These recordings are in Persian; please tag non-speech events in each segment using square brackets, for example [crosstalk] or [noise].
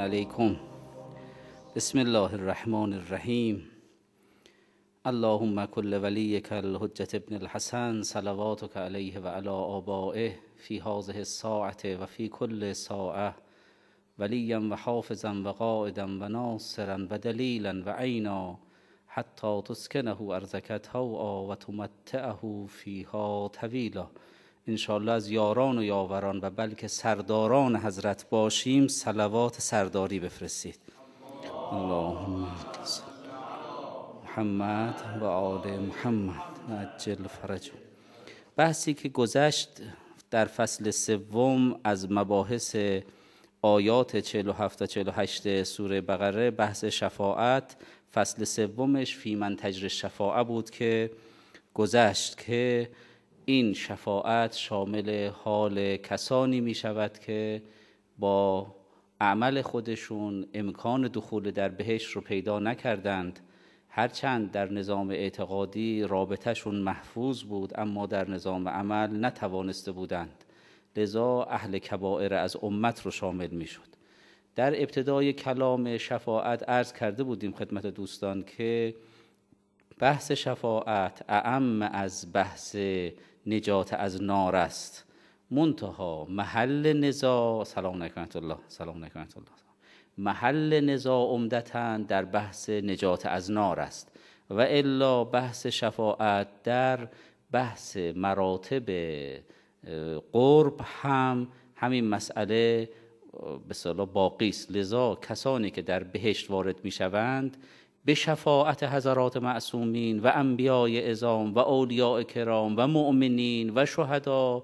علیکم بسم الله الرحمن الرحیم اللهم كل وليك الهجة ابن الحسن صلواتك عليه وعلى آبائه في هذه الساعة وفي كل ساعة وليا وحافظا وقائدا وناصرا ودليلا وعينا حتى تسكنه أرزك وتمتئه فيها طويلا انشالله از یاران و یاوران و بلکه سرداران حضرت باشیم سلوات سرداری بفرستید اللهم محمد و آل محمد عجل فرج بحثی که گذشت در فصل سوم از مباحث آیات 47 تا 48 سوره بقره بحث شفاعت فصل سومش من تجر شفاعه بود که گذشت که این شفاعت شامل حال کسانی می شود که با عمل خودشون امکان دخول در بهشت رو پیدا نکردند هرچند در نظام اعتقادی رابطهشون محفوظ بود اما در نظام عمل نتوانسته بودند لذا اهل کبائر از امت رو شامل می در ابتدای کلام شفاعت عرض کرده بودیم خدمت دوستان که بحث شفاعت اعم از بحث نجات از نار است منتها محل نزاع سلام نکنت الله سلام نکنت الله محل نزاع عمدتا در بحث نجات از نار است و الا بحث شفاعت در بحث مراتب قرب هم همین مسئله به باقی است لذا کسانی که در بهشت وارد می شوند به شفاعت حضرات معصومین و انبیای ازام و اولیاء کرام و مؤمنین و شهدا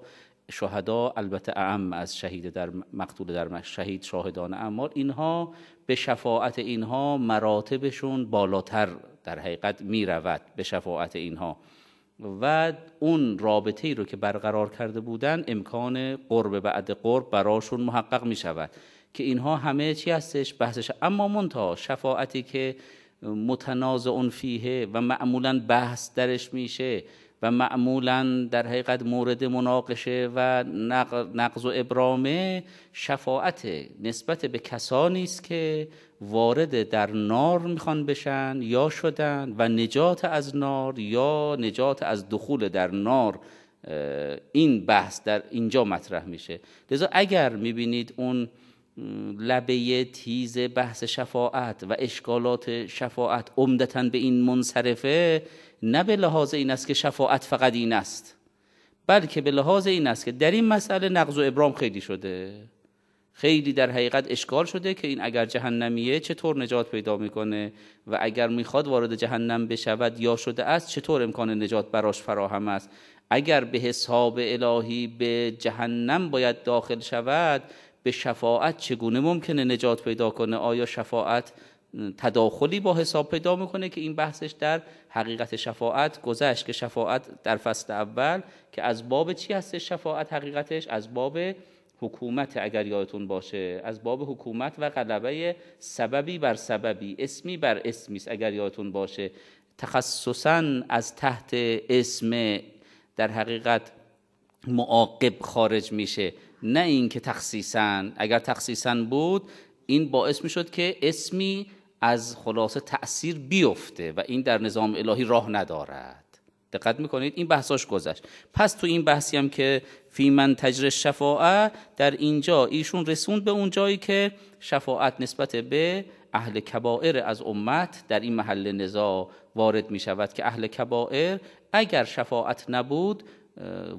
شهدا البته اعم از شهید در مقتول در شهید شاهدان اعمال اینها به شفاعت اینها مراتبشون بالاتر در حقیقت می رود به شفاعت اینها و اون رابطه ای رو که برقرار کرده بودن امکان قرب بعد قرب براشون محقق می شود که اینها همه چی هستش بحثش اما منتها شفاعتی که متنازع فیه و معمولا بحث درش میشه و معمولا در حقیقت مورد مناقشه و نقض و ابرامه شفاعت نسبت به کسانی است که وارد در نار میخوان بشن یا شدن و نجات از نار یا نجات از دخول در نار این بحث در اینجا مطرح میشه لذا اگر میبینید اون لبه تیز بحث شفاعت و اشکالات شفاعت عمدتا به این منصرفه نه به لحاظ این است که شفاعت فقط این است بلکه به لحاظ این است که در این مسئله نقض و ابرام خیلی شده خیلی در حقیقت اشکال شده که این اگر جهنمیه چطور نجات پیدا میکنه و اگر میخواد وارد جهنم بشود یا شده است چطور امکان نجات براش فراهم است اگر به حساب الهی به جهنم باید داخل شود به شفاعت چگونه ممکنه نجات پیدا کنه آیا شفاعت تداخلی با حساب پیدا میکنه که این بحثش در حقیقت شفاعت گذشت که شفاعت در فصل اول که از باب چی هست شفاعت حقیقتش از باب حکومت اگر یادتون باشه از باب حکومت و قلبه سببی بر سببی اسمی بر اسمی اگر یادتون باشه تخصصا از تحت اسم در حقیقت معاقب خارج میشه نه اینکه تخصیصا اگر تخصیصا بود این باعث می شد که اسمی از خلاصه تأثیر بیفته و این در نظام الهی راه ندارد دقت میکنید این بحثاش گذشت پس تو این بحثی هم که فی من تجر شفاعه در اینجا ایشون رسوند به اون جایی که شفاعت نسبت به اهل کبائر از امت در این محل نزاع وارد می شود که اهل کبائر اگر شفاعت نبود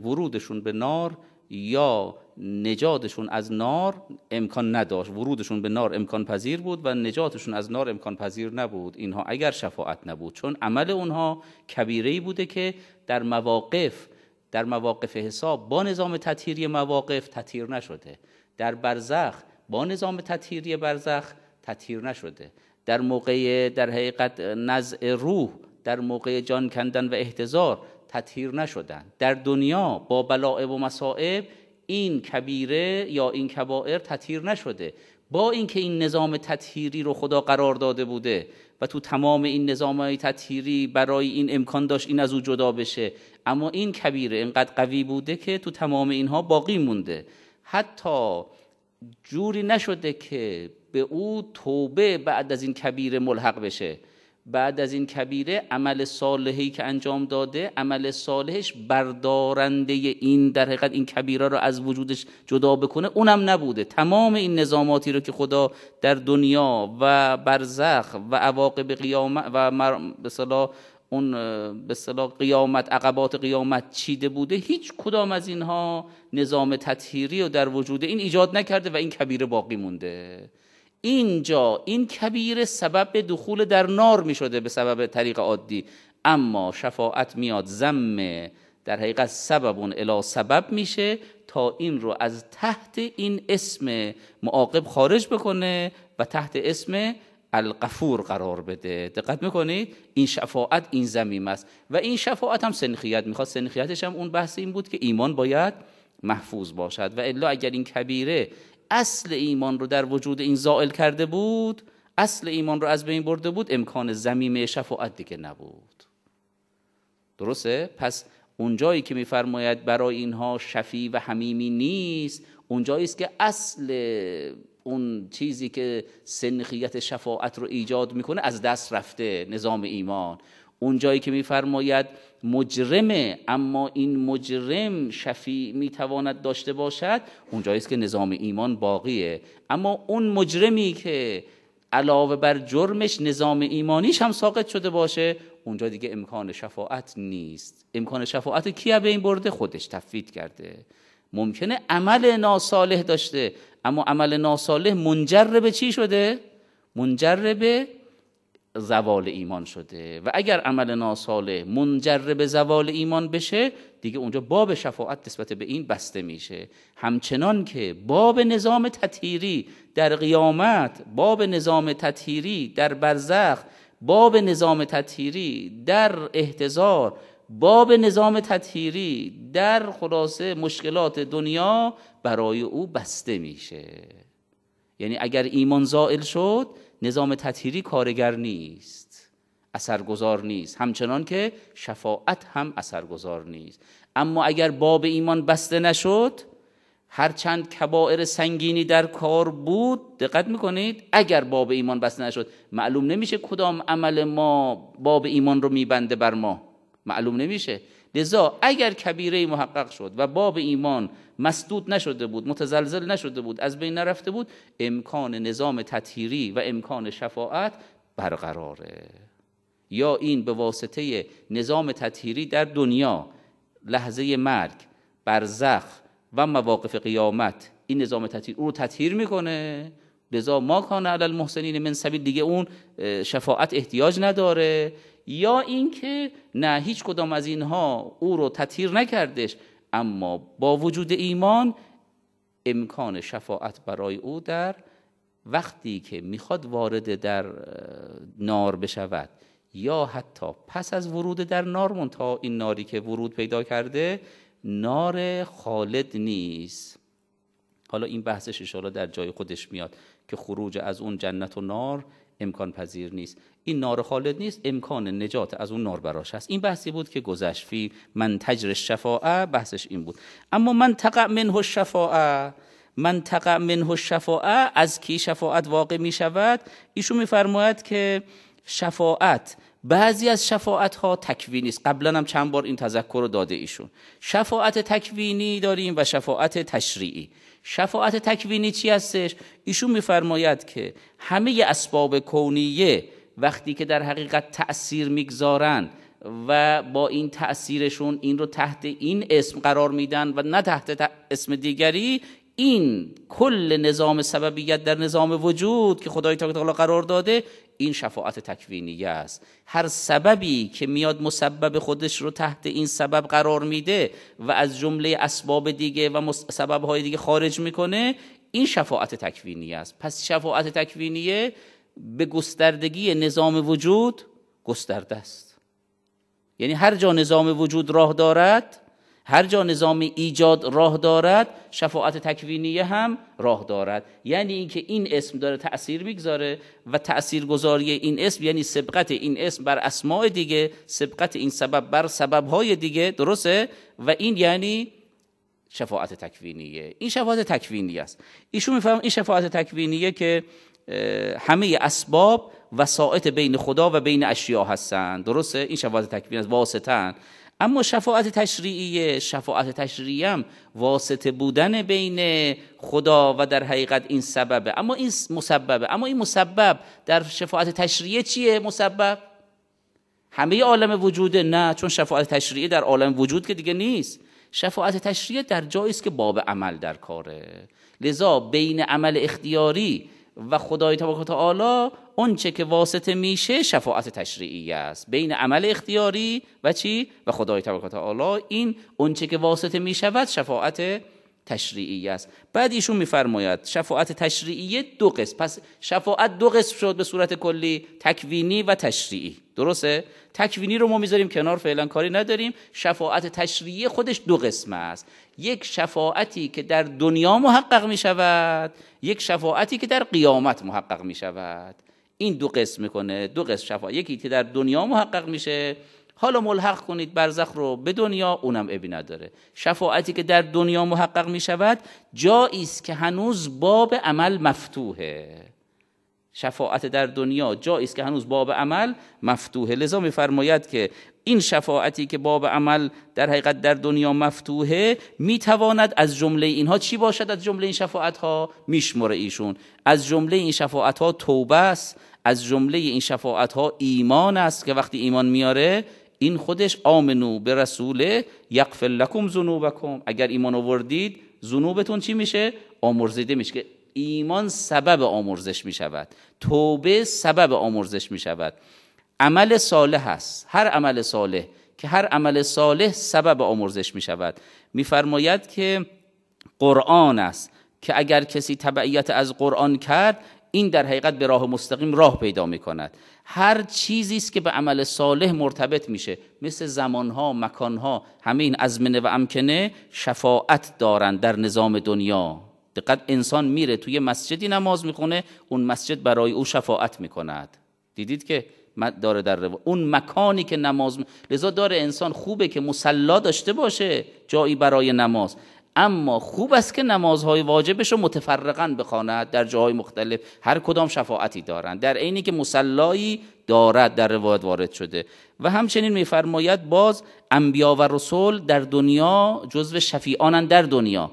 ورودشون به نار یا نجاتشون از نار امکان نداشت ورودشون به نار امکان پذیر بود و نجاتشون از نار امکان پذیر نبود اینها اگر شفاعت نبود چون عمل اونها کبیره بوده که در مواقف در مواقف حساب با نظام تطهیری مواقف تطهیر نشده در برزخ با نظام تطهیری برزخ تطهیر نشده در موقع در حقیقت نزع روح در موقع جان کندن و احتضار تطهیر نشدن در دنیا با بلاء و مصائب این کبیره یا این کبائر تطهیر نشده با اینکه این نظام تطهیری رو خدا قرار داده بوده و تو تمام این نظام های تطهیری برای این امکان داشت این از او جدا بشه اما این کبیره اینقدر قوی بوده که تو تمام اینها باقی مونده حتی جوری نشده که به او توبه بعد از این کبیره ملحق بشه بعد از این کبیره عمل صالحی که انجام داده عمل صالحش بردارنده این در حقیقت این کبیره رو از وجودش جدا بکنه اونم نبوده تمام این نظاماتی رو که خدا در دنیا و برزخ و عواقب قیامت و اون به صلاح قیامت عقبات قیامت چیده بوده هیچ کدام از اینها نظام تطهیری رو در وجود این ایجاد نکرده و این کبیره باقی مونده اینجا این کبیره سبب دخول در نار می شده به سبب طریق عادی اما شفاعت میاد زم در حقیقت سببون الا سبب میشه تا این رو از تحت این اسم معاقب خارج بکنه و تحت اسم القفور قرار بده دقت میکنید این شفاعت این زمیم است و این شفاعت هم سنخیت میخواد سنخیتش هم اون بحث این بود که ایمان باید محفوظ باشد و الا اگر این کبیره اصل ایمان رو در وجود این زائل کرده بود اصل ایمان رو از بین برده بود امکان زمیم شفاعت دیگه نبود درسته؟ پس اونجایی که میفرماید برای اینها شفی و حمیمی نیست اونجایی است که اصل اون چیزی که سنخیت شفاعت رو ایجاد میکنه از دست رفته نظام ایمان اون که میفرماید مجرمه اما این مجرم شفیع میتواند داشته باشد اون جایی است که نظام ایمان باقیه اما اون مجرمی که علاوه بر جرمش نظام ایمانیش هم ساقط شده باشه اونجا دیگه امکان شفاعت نیست امکان شفاعت کیه به این برده خودش تفوید کرده ممکنه عمل ناسالح داشته اما عمل ناسالح منجر به چی شده منجر به زوال ایمان شده و اگر عمل ناساله منجر به زوال ایمان بشه دیگه اونجا باب شفاعت نسبت به این بسته میشه همچنان که باب نظام تطهیری در قیامت باب نظام تطهیری در برزخ باب نظام تطهیری در احتضار باب نظام تطهیری در خلاصه مشکلات دنیا برای او بسته میشه یعنی اگر ایمان زائل شد نظام تطهیری کارگر نیست اثرگذار نیست همچنان که شفاعت هم اثرگذار نیست اما اگر باب ایمان بسته نشد هر چند کبائر سنگینی در کار بود دقت میکنید اگر باب ایمان بسته نشد معلوم نمیشه کدام عمل ما باب ایمان رو میبنده بر ما معلوم نمیشه لذا اگر کبیره محقق شد و باب ایمان مسدود نشده بود متزلزل نشده بود از بین نرفته بود امکان نظام تطهیری و امکان شفاعت برقراره یا این به واسطه نظام تطهیری در دنیا لحظه مرگ برزخ و مواقف قیامت این نظام تطهیر او رو تطهیر میکنه لذا ما کان علی المحسنین من سبیل دیگه اون شفاعت احتیاج نداره یا اینکه نه هیچ کدام از اینها او رو تطهیر نکردش اما با وجود ایمان امکان شفاعت برای او در وقتی که میخواد وارد در نار بشود یا حتی پس از ورود در نار منتها این ناری که ورود پیدا کرده نار خالد نیست حالا این بحثش انشاءالله در جای خودش میاد که خروج از اون جنت و نار امکان پذیر نیست این نار خالد نیست امکان نجات از اون نار براش هست این بحثی بود که گذشت فی من تجر شفاعه بحثش این بود اما من تقع منه شفاعه من تقع منه شفاعه از کی شفاعت واقع می شود ایشون میفرماید که شفاعت بعضی از شفاعت ها تکوینی است قبلا هم چند بار این تذکر رو داده ایشون شفاعت تکوینی داریم و شفاعت تشریعی شفاعت تکوینی چی هستش ایشون میفرماید که همه اسباب کونیه وقتی که در حقیقت تأثیر میگذارن و با این تأثیرشون این رو تحت این اسم قرار میدن و نه تحت اسم دیگری این کل نظام سببیت در نظام وجود که خدای تعالی قرار داده این شفاعت تکوینیه است هر سببی که میاد مسبب خودش رو تحت این سبب قرار میده و از جمله اسباب دیگه و سببهای دیگه خارج میکنه این شفاعت تکوینیه است پس شفاعت تکوینیه به گستردگی نظام وجود گسترده است یعنی هر جا نظام وجود راه دارد هر جا نظام ایجاد راه دارد شفاعت تکوینی هم راه دارد یعنی اینکه این اسم داره تاثیر میگذاره و تاثیرگذاری این اسم یعنی سبقت این اسم بر اسماء دیگه سبقت این سبب بر های دیگه درسته و این یعنی شفاعت تکوینیه این شفاعت تکوینی است ایشون میفهم این شفاعت تکوینیه که همه اسباب وساعت بین خدا و بین اشیاء هستند درسته این شفاعت تکوینی است واسطن اما شفاعت تشریعی شفاعت تشریعیه هم واسطه بودن بین خدا و در حقیقت این سببه اما این مسببه اما این مسبب در شفاعت تشریه چیه مسبب همه عالم وجوده نه چون شفاعت تشریعی در عالم وجود که دیگه نیست شفاعت تشریعی در جایی است که باب عمل در کاره لذا بین عمل اختیاری و خدای تبارک و تعالی چه که واسطه میشه شفاعت تشریعی است بین عمل اختیاری و چی و خدای تبارک و تعالی این چه که واسطه میشود شفاعت تشریعی است بعد ایشون میفرماید شفاعت تشریعی دو قسم پس شفاعت دو قسم شد به صورت کلی تکوینی و تشریعی درسته تکوینی رو ما میذاریم کنار فعلا کاری نداریم شفاعت تشریعی خودش دو قسم است یک شفاعتی که در دنیا محقق می شود یک شفاعتی که در قیامت محقق می شود این دو قسم میکنه دو قسم شفاعت یکی که در دنیا محقق میشه حالا ملحق کنید برزخ رو به دنیا اونم ابی نداره شفاعتی که در دنیا محقق می شود جایی است که هنوز باب عمل مفتوحه شفاعت در دنیا جایی است که هنوز باب عمل مفتوحه لذا میفرماید که این شفاعتی که باب عمل در حقیقت در دنیا مفتوحه میتواند از جمله اینها چی باشد از جمله این شفاعت ها میشمره ایشون از جمله این شفاعت ها توبه است از جمله این شفاعت ها ایمان است که وقتی ایمان میاره این خودش آمنو به رسوله یقفل لکم ذنوبکم اگر ایمان آوردید ذنوبتون چی میشه آمرزیده میشه که ایمان سبب آمرزش میشود توبه سبب آمرزش میشود عمل صالح است هر عمل صالح که هر عمل صالح سبب آمرزش میشود میفرماید که قرآن است که اگر کسی تبعیت از قرآن کرد این در حقیقت به راه مستقیم راه پیدا میکند هر چیزی است که به عمل صالح مرتبط میشه مثل زمانها مکانها همین ازمنه و امکنه شفاعت دارند در نظام دنیا دقت انسان میره توی مسجدی نماز میخونه اون مسجد برای او شفاعت میکند دیدید که داره در اون مکانی که نماز لذا داره انسان خوبه که مسلا داشته باشه جایی برای نماز اما خوب است که نمازهای واجبش رو متفرقا بخواند در جاهای مختلف هر کدام شفاعتی دارند در عینی که مسلایی دارد در روایت وارد شده و همچنین میفرماید باز انبیا و رسول در دنیا جزو شفیعانند در دنیا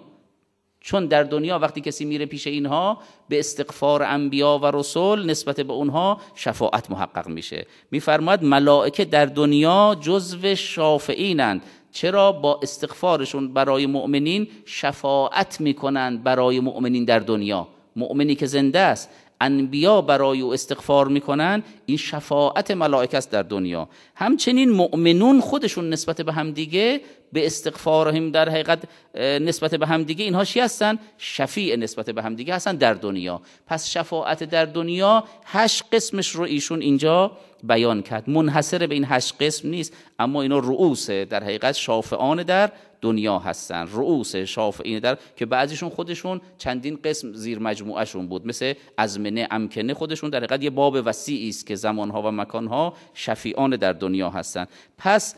چون در دنیا وقتی کسی میره پیش اینها به استغفار انبیا و رسول نسبت به اونها شفاعت محقق میشه میفرماید ملائکه در دنیا جزو شافعینند چرا با استغفارشون برای مؤمنین شفاعت میکنند برای مؤمنین در دنیا مؤمنی که زنده است انبیا برای او استغفار میکنن این شفاعت ملائکه است در دنیا همچنین مؤمنون خودشون نسبت به همدیگه به هم در حقیقت نسبت به همدیگه اینها چی هستن شفیع نسبت به همدیگه هستن در دنیا پس شفاعت در دنیا هشت قسمش رو ایشون اینجا بیان کرد منحصر به این هشت قسم نیست اما اینا رؤوس در حقیقت شافعان در دنیا هستن رؤوس شافعین در که بعضیشون خودشون چندین قسم زیر مجموعهشون بود مثل ازمنه امکنه خودشون در حقیقت یه باب وسیعی است که زمانها و مکانها شفیعان در دنیا هستند پس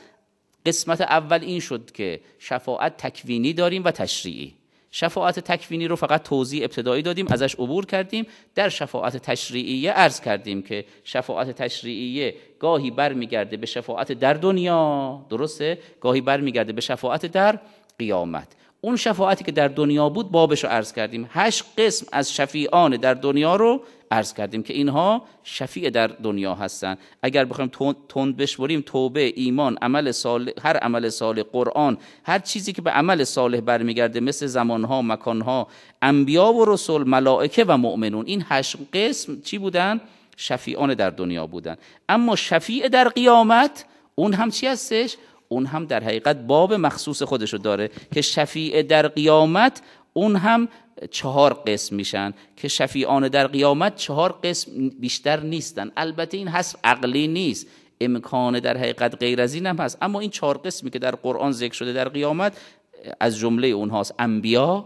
قسمت اول این شد که شفاعت تکوینی داریم و تشریعی شفاعت تکوینی رو فقط توضیح ابتدایی دادیم ازش عبور کردیم در شفاعت تشریعیه عرض کردیم که شفاعت تشریعیه گاهی برمیگرده به شفاعت در دنیا درسته گاهی برمیگرده به شفاعت در قیامت اون شفاعتی که در دنیا بود بابش رو عرض کردیم هشت قسم از شفیعان در دنیا رو عرض کردیم که اینها شفیع در دنیا هستن اگر بخوایم تند بشوریم توبه ایمان عمل صالح هر عمل صالح قرآن هر چیزی که به عمل صالح برمیگرده مثل زمانها مکانها انبیا و رسول ملائکه و مؤمنون این هشت قسم چی بودن شفیعان در دنیا بودن اما شفیع در قیامت اون هم چی هستش اون هم در حقیقت باب مخصوص خودش رو داره که شفیع در قیامت اون هم چهار قسم میشن که شفیعان در قیامت چهار قسم بیشتر نیستن البته این حصر عقلی نیست امکان در حقیقت غیر از این هم هست اما این چهار قسمی که در قرآن ذکر شده در قیامت از جمله اونهاست انبیا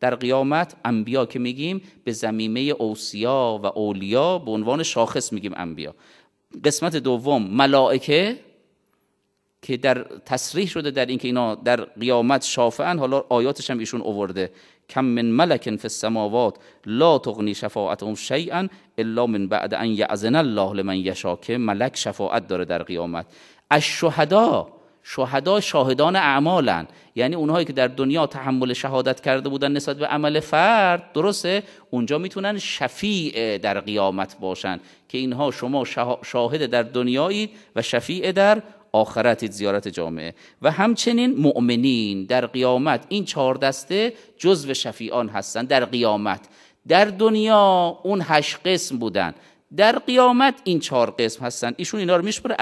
در قیامت انبیا که میگیم به زمیمه اوسیا و اولیا به عنوان شاخص میگیم انبیا قسمت دوم ملائکه که در تصریح شده در اینکه اینا در قیامت شافعن حالا آیاتش هم ایشون اوورده کم من ملکن فی السماوات لا تغنی شفاعتهم شیئا الا من بعد ان یعزن الله لمن یشا که ملک شفاعت داره در قیامت از شهدا شهدا شاهدان اعمالن یعنی اونهایی که در دنیا تحمل شهادت کرده بودن نسبت به عمل فرد درسته اونجا میتونن شفیع در قیامت باشن که اینها شما شاهد در دنیایید و شفیع در آخرت زیارت جامعه و همچنین مؤمنین در قیامت این چهار دسته جزو شفیعان هستند در قیامت در دنیا اون هشت قسم بودن در قیامت این چهار قسم هستند ایشون اینا رو میشمره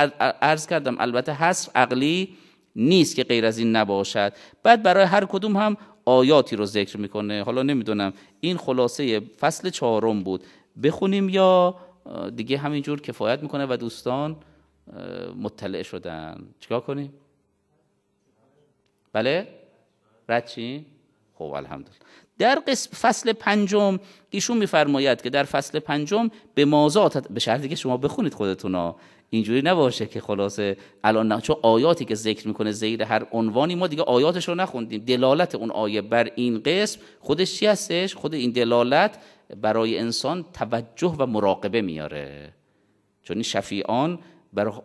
عرض کردم البته حصر عقلی نیست که غیر از این نباشد بعد برای هر کدوم هم آیاتی رو ذکر میکنه حالا نمیدونم این خلاصه فصل چهارم بود بخونیم یا دیگه همینجور کفایت میکنه و دوستان مطلع شدن چیکار کنیم بله رد چی خب الحمدلله در قسم فصل پنجم ایشون میفرماید که در فصل پنجم به مازات به شرطی که شما بخونید خودتونا اینجوری نباشه که خلاصه الان نه. چون آیاتی که ذکر میکنه زیر هر عنوانی ما دیگه آیاتش رو نخوندیم دلالت اون آیه بر این قسم خودش چی هستش خود این دلالت برای انسان توجه و مراقبه میاره چون این شفیعان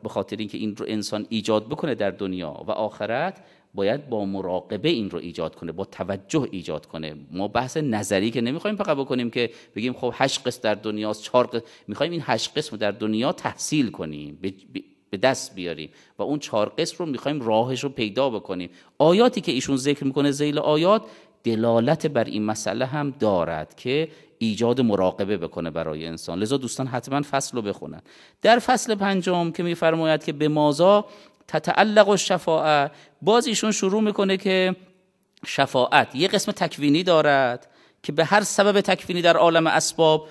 به خاطر اینکه این رو انسان ایجاد بکنه در دنیا و آخرت باید با مراقبه این رو ایجاد کنه با توجه ایجاد کنه ما بحث نظری که نمیخوایم فقط بکنیم که بگیم خب هشت قسم در دنیا چهار قسم میخوایم این هشت قسم در دنیا تحصیل کنیم به دست بیاریم و اون چهار قسم رو میخوایم راهش رو پیدا بکنیم آیاتی که ایشون ذکر میکنه زیل آیات دلالت بر این مسئله هم دارد که ایجاد مراقبه بکنه برای انسان لذا دوستان حتما فصل رو بخونن در فصل پنجم که میفرماید که به مازا تتعلق و شفاعت باز ایشون شروع میکنه که شفاعت یه قسم تکوینی دارد که به هر سبب تکوینی در عالم اسباب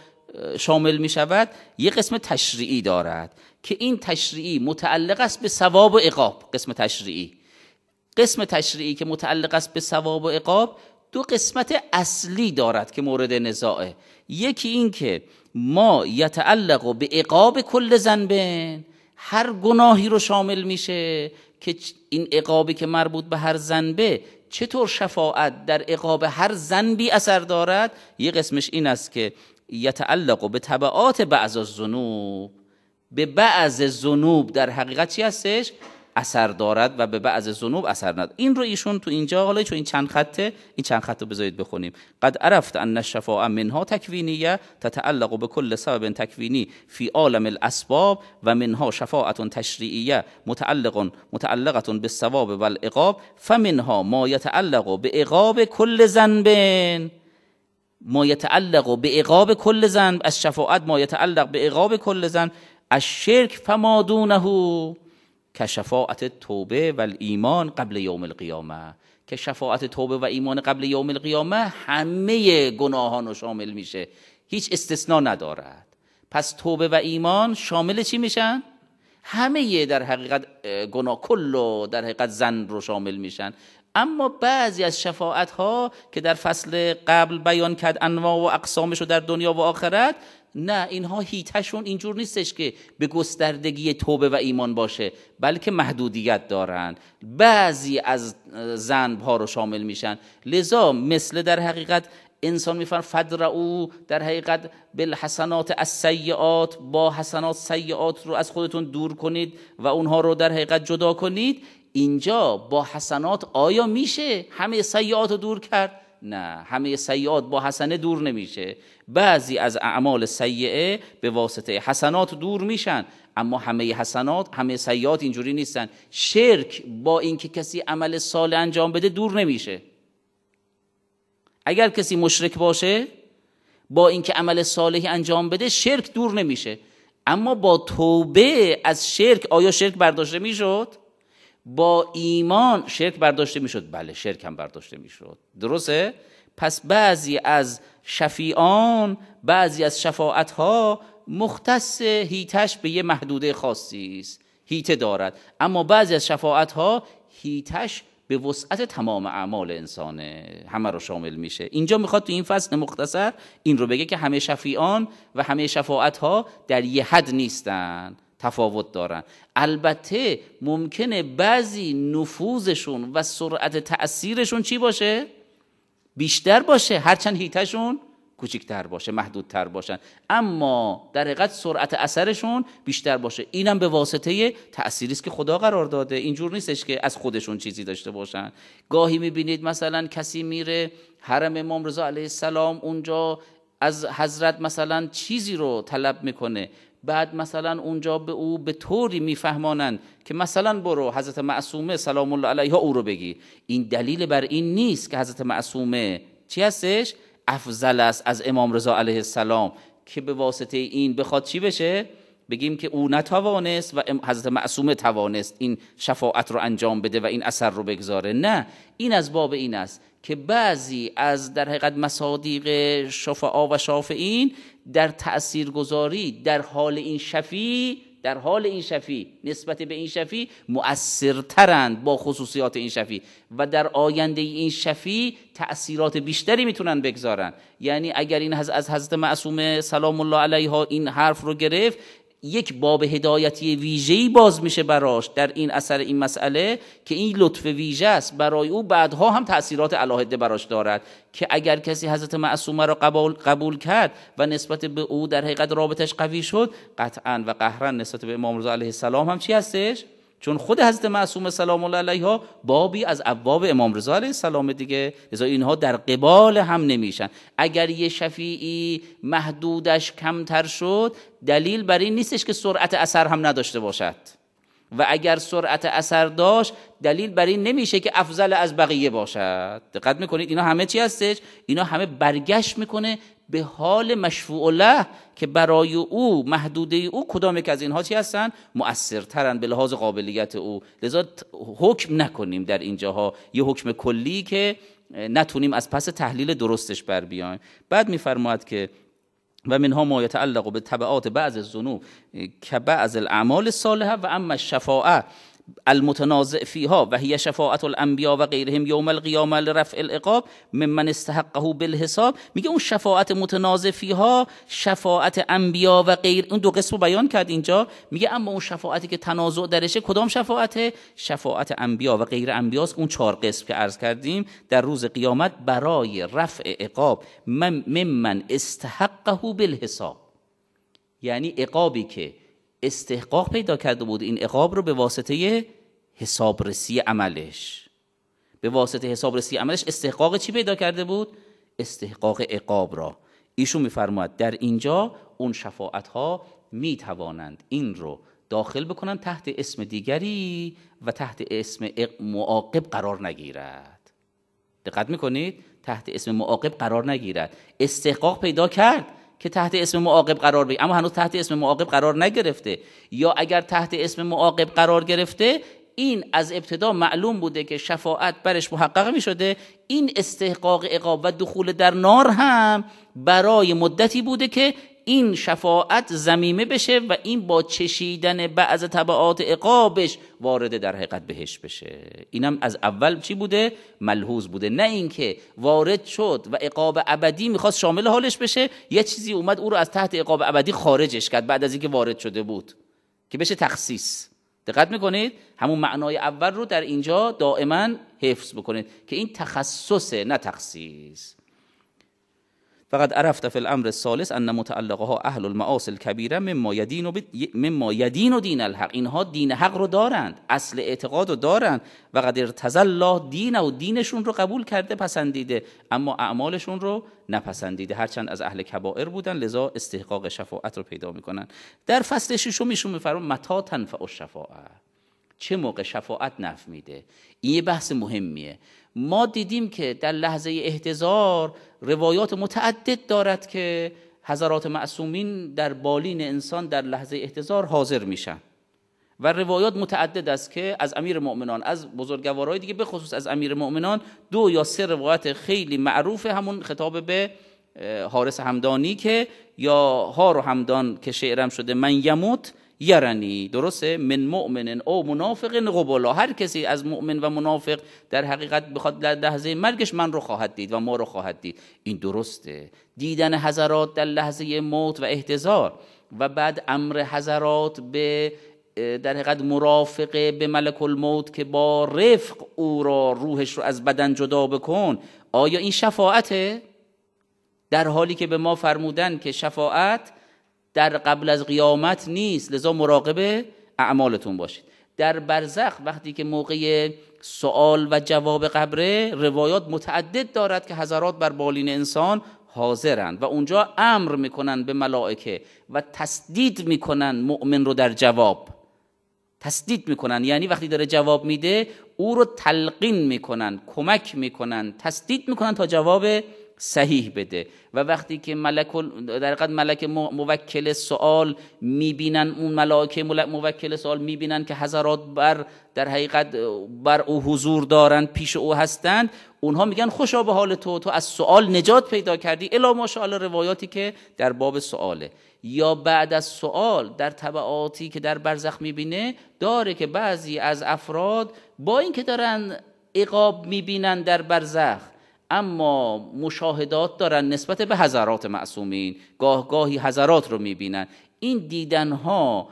شامل می شود یه قسم تشریعی دارد که این تشریعی متعلق است به ثواب و عقاب قسم تشریعی قسم تشریعی که متعلق است به ثواب و عقاب دو قسمت اصلی دارد که مورد نزاعه یکی این که ما یتعلق به اقاب کل زنبن هر گناهی رو شامل میشه که این اقابی که مربوط به هر زنبه چطور شفاعت در اقاب هر زنبی اثر دارد یه قسمش این است که یتعلق به طبعات بعض زنوب به بعض زنوب در حقیقت چی هستش اثر دارد و به بعض زنوب اثر ندارد این رو ایشون تو اینجا حالا چون این چند خطه این چند خط رو بذارید بخونیم قد عرفت ان الشفاء منها تکوینیه تتعلق به کل سبب تکوینی فی عالم الاسباب و منها شفاعت تشریعیه متعلق متعلقه ثواب و العقاب فمنها ما یتعلق به عقاب کل ذنب ما یتعلق به عقاب کل ذنب از شفاعت ما یتعلق به عقاب کل ذنب از شرک فما دونه که شفاعت توبه و ایمان قبل یوم القیامه که شفاعت توبه و ایمان قبل یوم القیامه همه گناهان رو شامل میشه هیچ استثنا ندارد پس توبه و ایمان شامل چی میشن؟ همه در حقیقت گناه کل در حقیقت زن رو شامل میشن اما بعضی از شفاعت ها که در فصل قبل بیان کرد انواع و اقسامش رو در دنیا و آخرت نه اینها هیتشون اینجور نیستش که به گستردگی توبه و ایمان باشه بلکه محدودیت دارند بعضی از زنب ها رو شامل میشن لذا مثل در حقیقت انسان میفرن فدر او در حقیقت بالحسنات از سیعات با حسنات سیعات رو از خودتون دور کنید و اونها رو در حقیقت جدا کنید اینجا با حسنات آیا میشه همه سیعات رو دور کرد نه همه سیعات با حسنه دور نمیشه بعضی از اعمال سیعه به واسطه حسنات دور میشن اما همه حسنات همه سیعات اینجوری نیستن شرک با اینکه کسی عمل سال انجام بده دور نمیشه اگر کسی مشرک باشه با اینکه عمل صالحی انجام بده شرک دور نمیشه اما با توبه از شرک آیا شرک برداشته میشد با ایمان شرک برداشته میشد بله شرک هم برداشته میشد درسته پس بعضی از شفیان بعضی از شفاعت ها مختص هیتش به یه محدوده خاصی است هیته دارد اما بعضی از شفاعت ها هیتش به وسعت تمام اعمال انسانه همه رو شامل میشه اینجا میخواد تو این فصل مختصر این رو بگه که همه شفیان و همه شفاعت ها در یه حد نیستن تفاوت دارن البته ممکنه بعضی نفوذشون و سرعت تاثیرشون چی باشه بیشتر باشه هرچند هیتشون کوچکتر باشه محدودتر باشن اما در حقیقت سرعت اثرشون بیشتر باشه اینم به واسطه تأثیری است که خدا قرار داده اینجور نیستش که از خودشون چیزی داشته باشن گاهی میبینید مثلا کسی میره حرم امام رضا علیه السلام اونجا از حضرت مثلا چیزی رو طلب میکنه بعد مثلا اونجا به او به طوری میفهمانند که مثلا برو حضرت معصومه سلام الله علیها او رو بگی این دلیل بر این نیست که حضرت معصومه چی هستش افضل است از امام رضا علیه السلام که به واسطه این بخواد چی بشه بگیم که او نتوانست و حضرت معصومه توانست این شفاعت رو انجام بده و این اثر رو بگذاره نه این از باب این است که بعضی از در حقیقت مصادیق شفعا و شافعین در گذاری در حال این شفی در حال این شفی نسبت به این شفی مؤثرترند با خصوصیات این شفی و در آینده این شفی تأثیرات بیشتری میتونن بگذارن یعنی اگر این از حضرت معصومه سلام الله علیها این حرف رو گرفت یک باب هدایتی ویژه‌ای باز میشه براش در این اثر این مسئله که این لطف ویژه است برای او بعدها هم تاثیرات علاهده براش دارد که اگر کسی حضرت معصومه را قبول, قبول کرد و نسبت به او در حقیقت رابطش قوی شد قطعا و قهرن نسبت به امام رضا علیه السلام هم چی هستش چون خود حضرت معصوم سلام الله علیه ها بابی از ابواب امام رضا علیه السلام دیگه از اینها در قبال هم نمیشن اگر یه شفیعی محدودش کمتر شد دلیل بر این نیستش که سرعت اثر هم نداشته باشد و اگر سرعت اثر داشت دلیل بر این نمیشه که افضل از بقیه باشد دقت میکنید اینا همه چی هستش اینا همه برگشت میکنه به حال مشفوع الله که برای او محدوده او کدام که از اینها چی هستن مؤثرترن به لحاظ قابلیت او لذا حکم نکنیم در اینجاها یه حکم کلی که نتونیم از پس تحلیل درستش بر بیایم بعد میفرماد که و منها ما یتعلق به طبعات بعض الذنوب که بعض الاعمال صالحه و اما الشفاعه المتنازع فیها و هی شفاعت الانبیا و غیرهم یوم القیامه لرفع العقاب ممن استحقه بالحساب میگه اون شفاعت متنازع فیها شفاعت انبیا و غیر اون دو قسم بیان کرد اینجا میگه اما اون شفاعتی که تنازع درشه کدام شفاعته شفاعت انبیا و غیر انبیاست اون چهار قسم که عرض کردیم در روز قیامت برای رفع عقاب ممن استحقه بالحساب یعنی عقابی که استحقاق پیدا کرده بود این عقاب رو به واسطه حسابرسی عملش به واسطه حسابرسی عملش استحقاق چی پیدا کرده بود استحقاق عقاب را ایشون میفرماید در اینجا اون شفاعت ها می توانند این رو داخل بکنن تحت اسم دیگری و تحت اسم معاقب قرار نگیرد دقت میکنید تحت اسم معاقب قرار نگیرد استحقاق پیدا کرد که تحت اسم معاقب قرار بگیره اما هنوز تحت اسم معاقب قرار نگرفته یا اگر تحت اسم معاقب قرار گرفته این از ابتدا معلوم بوده که شفاعت برش محقق می شده این استحقاق عقاب و دخول در نار هم برای مدتی بوده که این شفاعت زمیمه بشه و این با چشیدن بعض طبعات عقابش وارد در حقیقت بهش بشه اینم از اول چی بوده ملحوظ بوده نه اینکه وارد شد و اقاب ابدی میخواست شامل حالش بشه یه چیزی اومد او رو از تحت عقاب ابدی خارجش کرد بعد از اینکه وارد شده بود که بشه تخصیص دقت میکنید همون معنای اول رو در اینجا دائما حفظ بکنید که این تخصصه نه تخصیص فقد عرفت فی الامر الثالث ان متعلقها اهل المعاصی الکبیره مما یدین و, مما دین دین الحق اینها دین حق رو دارند اصل اعتقاد رو دارند و قد الله دین و دینشون رو قبول کرده پسندیده اما اعمالشون رو نپسندیده هرچند از اهل کبائر بودن لذا استحقاق شفاعت رو پیدا میکنن در فصل ششم ایشون میفرمون متا تنفع الشفاعه چه موقع شفاعت نف میده این یه بحث مهمیه ما دیدیم که در لحظه احتضار روایات متعدد دارد که حضرات معصومین در بالین انسان در لحظه احتضار حاضر میشن و روایات متعدد است که از امیر مؤمنان از بزرگوارهای دیگه به خصوص از امیر مؤمنان دو یا سه روایت خیلی معروف همون خطاب به حارس همدانی که یا هار و همدان که شعرم شده من یموت یرنی درسته من مؤمن او منافق قبلا هر کسی از مؤمن و منافق در حقیقت بخواد در لحظه مرگش من رو خواهد دید و ما رو خواهد دید این درسته دیدن حضرات در لحظه موت و احتضار و بعد امر حضرات به در حقیقت مرافقه به ملک الموت که با رفق او را روحش رو از بدن جدا بکن آیا این شفاعته؟ در حالی که به ما فرمودن که شفاعت در قبل از قیامت نیست لذا مراقب اعمالتون باشید در برزخ وقتی که موقع سوال و جواب قبره روایات متعدد دارد که هزارات بر بالین انسان حاضرند و اونجا امر میکنن به ملائکه و تصدید میکنن مؤمن رو در جواب تصدید میکنن یعنی وقتی داره جواب میده او رو تلقین میکنن کمک میکنن تصدید میکنن تا جواب صحیح بده و وقتی که ملک در ملک موکل سوال میبینن اون ملائکه موکل سوال میبینن که حضرات بر در حقیقت بر او حضور دارند پیش او هستند اونها میگن خوشا به حال تو تو از سوال نجات پیدا کردی الا ماشاءالله روایاتی که در باب سواله یا بعد از سوال در طبعاتی که در برزخ میبینه داره که بعضی از افراد با اینکه دارن عقاب میبینن در برزخ اما مشاهدات دارن نسبت به حضرات معصومین گاه گاهی حضرات رو میبینن این دیدن ها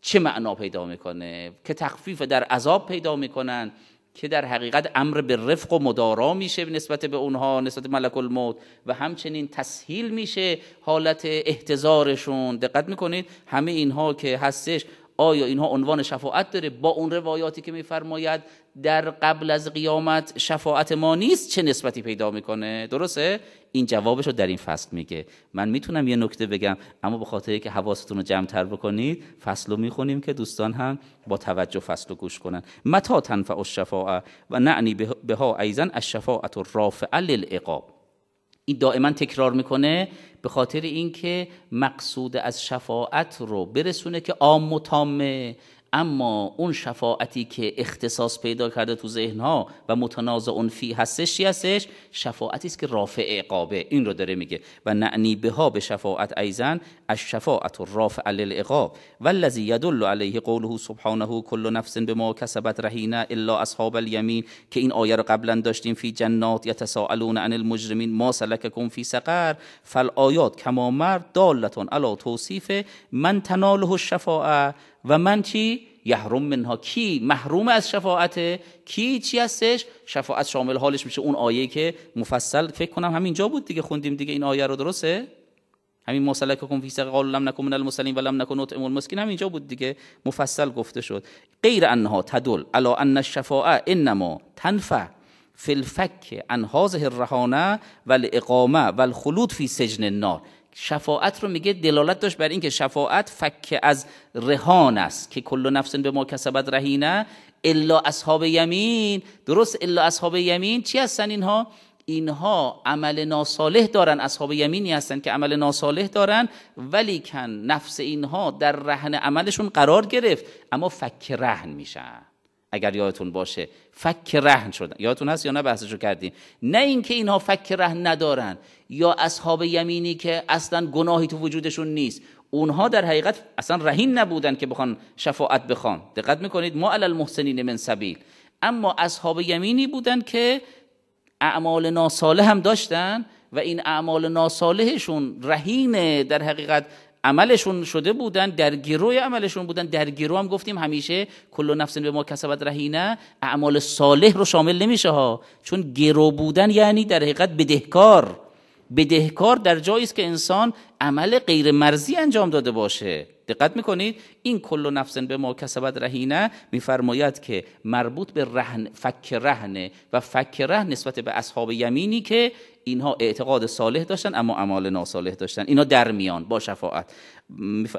چه معنا پیدا میکنه که تخفیف در عذاب پیدا میکنن که در حقیقت امر به رفق و مدارا میشه نسبت به اونها نسبت ملک الموت و همچنین تسهیل میشه حالت احتضارشون دقت میکنید همه اینها که هستش آیا اینها عنوان شفاعت داره با اون روایاتی که میفرماید در قبل از قیامت شفاعت ما نیست چه نسبتی پیدا میکنه درسته این جوابش رو در این فصل میگه من میتونم یه نکته بگم اما به خاطر که حواستون رو جمعتر بکنید فصل رو میخونیم که دوستان هم با توجه فصل رو گوش کنن متا تنفع الشفاعه و نعنی بها ایزن الشفاعت الرافعه للعقاب این دائما تکرار میکنه به خاطر اینکه مقصود از شفاعت رو برسونه که عام و تامه اما اون شفاعتی که اختصاص پیدا کرده تو ذهنها و متنازع فی هستش چی هستش شفاعتی است که رافع عقابه این رو داره میگه و نعنی بها به شفاعت ایزن از شفاعت و رافع و لذی یدل علیه قوله سبحانه کل نفس بما کسبت رهینه الا اصحاب الیمین که این آیه رو قبلا داشتیم فی جنات یتساءلون عن المجرمین ما سلککم فی سقر فالآیات کما مرد دالتون علی توصیف من تناله الشفاعه و من چی یحرم منها کی محروم از شفاعت کی چی هستش شفاعت شامل حالش میشه اون آیه که مفصل فکر کنم همینجا بود دیگه خوندیم دیگه این آیه رو درسته همین مسلک کن فی قال لم نکن من المسلمین ولم لم نکن نطعم المسکین همینجا بود دیگه مفصل گفته شد غیر انها تدل الا ان الشفاعه انما تنفع فی الفک عن هاذه الرهانه والاقامه والخلود و فی سجن النار شفاعت رو میگه دلالت داشت بر اینکه شفاعت فک از رهان است که کل نفس به ما کسبت رهینه الا اصحاب یمین درست الا اصحاب یمین چی هستن اینها اینها عمل ناصالح دارن اصحاب یمینی هستن که عمل ناصالح دارن ولی کن نفس اینها در رهن عملشون قرار گرفت اما فک رهن میشن اگر یادتون باشه فک رهن شدن یادتون هست یا نه بحثشو کردیم نه اینکه اینها فک رهن ندارن یا اصحاب یمینی که اصلا گناهی تو وجودشون نیست اونها در حقیقت اصلا رهین نبودن که بخوان شفاعت بخوان دقت میکنید ما علی المحسنین من سبیل اما اصحاب یمینی بودن که اعمال ناساله هم داشتن و این اعمال ناسالهشون رهینه در حقیقت عملشون شده بودن در گروی عملشون بودن در گروه هم گفتیم همیشه کل نفس به ما کسبت رهینه اعمال صالح رو شامل نمیشه ها چون گرو بودن یعنی در حقیقت بدهکار بدهکار در جایی است که انسان عمل غیر انجام داده باشه دقت میکنید این کل نفسن به ما کسبت رهینه میفرماید که مربوط به رهن فک رهنه و فک رهن نسبت به اصحاب یمینی که اینها اعتقاد صالح داشتن اما اعمال ناصالح داشتن اینها در میان با شفاعت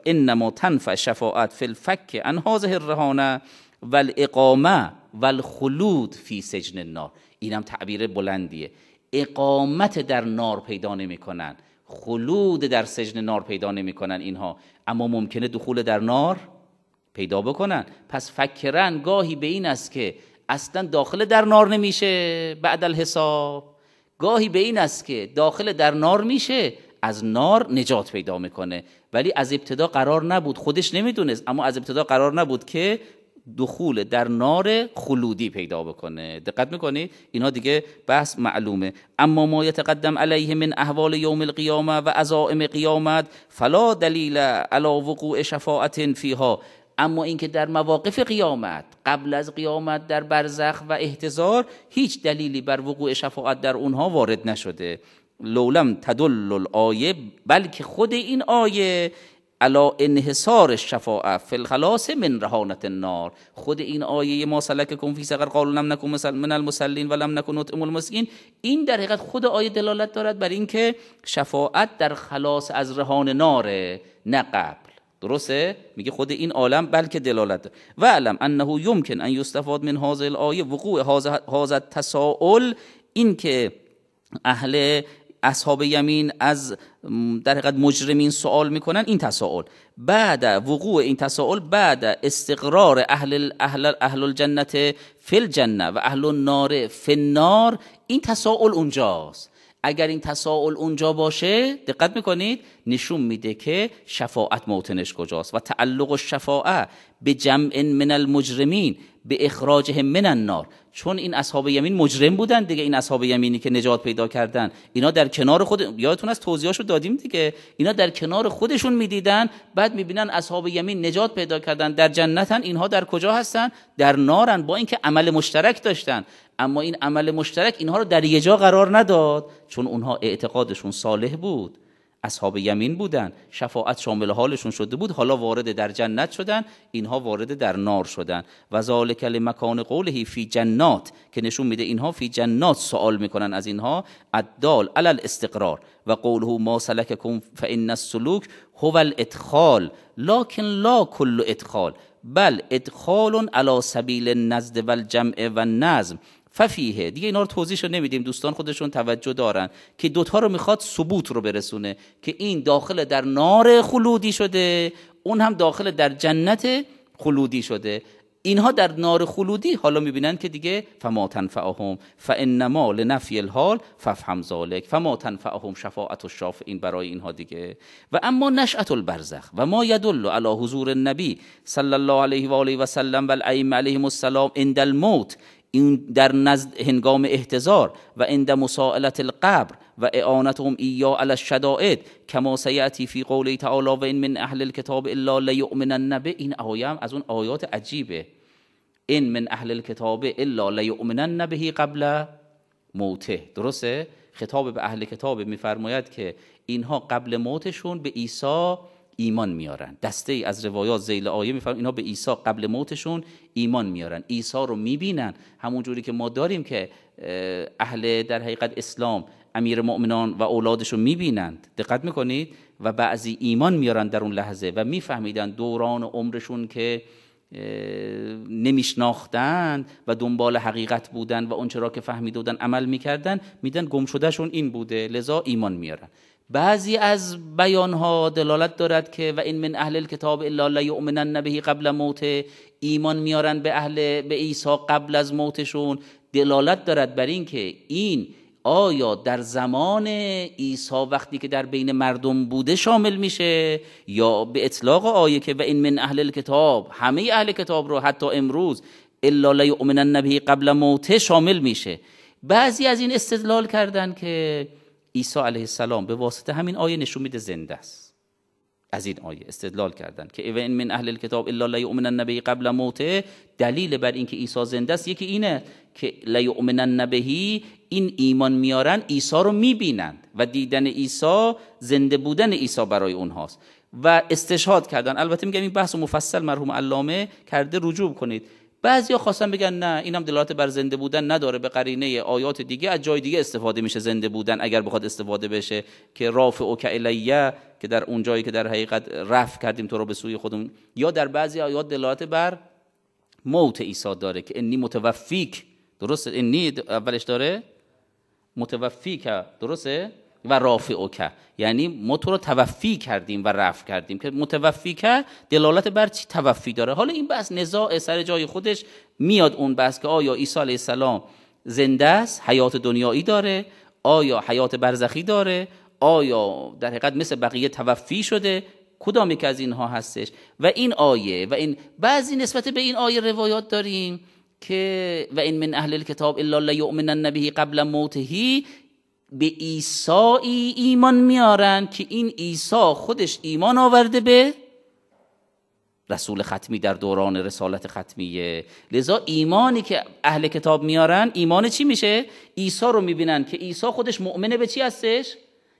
انما تنفع شفاعت فی الفک عن هذه الرهانه والاقامه والخلود فی سجن النار اینم تعبیر بلندیه اقامت در نار پیدا نمیکنن خلود در سجن نار پیدا نمیکنن اینها اما ممکنه دخول در نار پیدا بکنن پس فکرن گاهی به این است که اصلا داخل در نار نمیشه بعد الحساب گاهی به این است که داخل در نار میشه از نار نجات پیدا میکنه ولی از ابتدا قرار نبود خودش نمیدونست اما از ابتدا قرار نبود که دخول در نار خلودی پیدا بکنه دقت میکنی؟ اینا دیگه بحث معلومه اما ما یتقدم علیه من احوال یوم القیامه و ازائم قیامت فلا دلیل علا وقوع شفاعت فیها اما اینکه در مواقف قیامت قبل از قیامت در برزخ و احتضار هیچ دلیلی بر وقوع شفاعت در اونها وارد نشده لولم تدل الآیه بلکه خود این آیه علا انحصار الشفاعه فی الخلاص من رهانت النار خود این آیه ما سلک کن فی سقر قالو لم نکن من المسلین و لم نکن نطعم این در حقیقت خود آیه دلالت دارد بر اینکه شفاعت در خلاص از رهان ناره نه قبل درسته میگه خود این عالم بلکه دلالت داره. و علم انه یمکن ان یستفاد من هذه الآیه وقوع هذا تساؤل این که اهل اصحاب یمین از در حقیقت مجرمین سوال میکنن این تساؤل بعد وقوع این تساؤل بعد استقرار اهل اهل اهل الجنت فی الجنه و اهل النار فی النار این تساؤل اونجاست اگر این تساؤل اونجا باشه دقت میکنید نشون میده که شفاعت موتنش کجاست و تعلق الشفاعه به جمع من المجرمین به هم من النار چون این اصحاب یمین مجرم بودن دیگه این اصحاب یمینی که نجات پیدا کردن اینا در کنار خود یادتون از توضیحاشو دادیم دیگه اینا در کنار خودشون میدیدن بعد میبینن اصحاب یمین نجات پیدا کردن در جنتن اینها در کجا هستن در نارن با اینکه عمل مشترک داشتن اما این عمل مشترک اینها رو در یه جا قرار نداد چون اونها اعتقادشون صالح بود اصحاب یمین بودن شفاعت شامل حالشون شده بود حالا وارد در جنت شدن اینها وارد در نار شدن و ذالک مکان قوله فی جنات که نشون میده اینها فی جنات سوال میکنن از اینها الدال علل استقرار و قوله ما سلککم فان السلوک هو الادخال لکن لا کل ادخال بل ادخال علی سبیل النزد والجمع و ففیه دیگه اینا رو توضیحش نمیدیم دوستان خودشون توجه دارن که دوتا رو میخواد ثبوت رو برسونه که این داخل در نار خلودی شده اون هم داخل در جنت خلودی شده اینها در نار خلودی حالا میبینن که دیگه فما تنفعهم فانما لنفی الحال ففهم ذلک فما تنفعهم شفاعت این برای اینها دیگه و اما نشأت البرزخ و ما يدل على حضور النبی صلی الله علیه و آله و سلم و علیهم السلام عند الموت این در نزد هنگام احتضار و عند مسائلت القبر و اعانتهم ایا علی الشدائد کما سیاتی فی قوله تعالی و این من اهل الكتاب الا لیؤمنن به این آیه از اون آیات عجیبه این من اهل الكتاب الا لیؤمنن به قبل موته درسته خطاب به اهل کتاب میفرماید که اینها قبل موتشون به عیسی ایمان میارن دسته ای از روایات زیل آیه میفهم اینا به عیسی قبل موتشون ایمان میارن عیسی رو میبینن همون جوری که ما داریم که اهل در حقیقت اسلام امیر مؤمنان و اولادش رو میبینند دقت میکنید و بعضی ایمان میارن در اون لحظه و میفهمیدن دوران عمرشون که نمیشناختند و دنبال حقیقت بودن و اونچه را که فهمیده بودن عمل میکردن میدن گم شدهشون این بوده لذا ایمان میارن بعضی از بیان ها دلالت دارد که و این من اهل کتاب الا لا یؤمنن به قبل موته ایمان میارن به اهل به عیسی قبل از موتشون دلالت دارد بر اینکه این آیا در زمان عیسی وقتی که در بین مردم بوده شامل میشه یا به اطلاق آیه که و این من اهل کتاب همه اهل کتاب رو حتی امروز الا لیؤمنن به قبل موته شامل میشه بعضی از این استدلال کردن که عیسی علیه السلام به واسطه همین آیه نشون میده زنده است از این آیه استدلال کردن که این من اهل کتاب الا لا یؤمنن به قبل موته دلیل بر اینکه عیسی زنده است یکی اینه که لا یؤمنن این ایمان میارن عیسی رو میبینند و دیدن عیسی زنده بودن عیسی برای اونهاست و استشهاد کردن البته میگم این بحث مفصل مرحوم علامه کرده رجوع کنید بعضیا خواستن بگن نه اینم دلالت بر زنده بودن نداره به قرینه آیات دیگه از جای دیگه استفاده میشه زنده بودن اگر بخواد استفاده بشه که راف او که که در اون جایی که در حقیقت رفع کردیم تو رو به سوی خودمون یا در بعضی آیات دلالت بر موت عیسی داره که انی متوفیک درسته انی اولش داره متوفیک درسته و رافع که یعنی ما تو رو توفی کردیم و رفع کردیم که متوفی که دلالت بر چی توفی داره حالا این بحث نزاع سر جای خودش میاد اون بس که آیا عیسی علیه السلام زنده است حیات دنیایی داره آیا حیات برزخی داره آیا در حقیقت مثل بقیه توفی شده کدام یکی از اینها هستش و این آیه و این بعضی نسبت به این آیه روایات داریم که و این من اهل الكتاب الا لیؤمنن به قبل موتهی به ایسایی ایمان میارن که این عیسی خودش ایمان آورده به رسول ختمی در دوران رسالت ختمیه لذا ایمانی که اهل کتاب میارن ایمان چی میشه؟ عیسی رو میبینن که عیسی خودش مؤمنه به چی هستش؟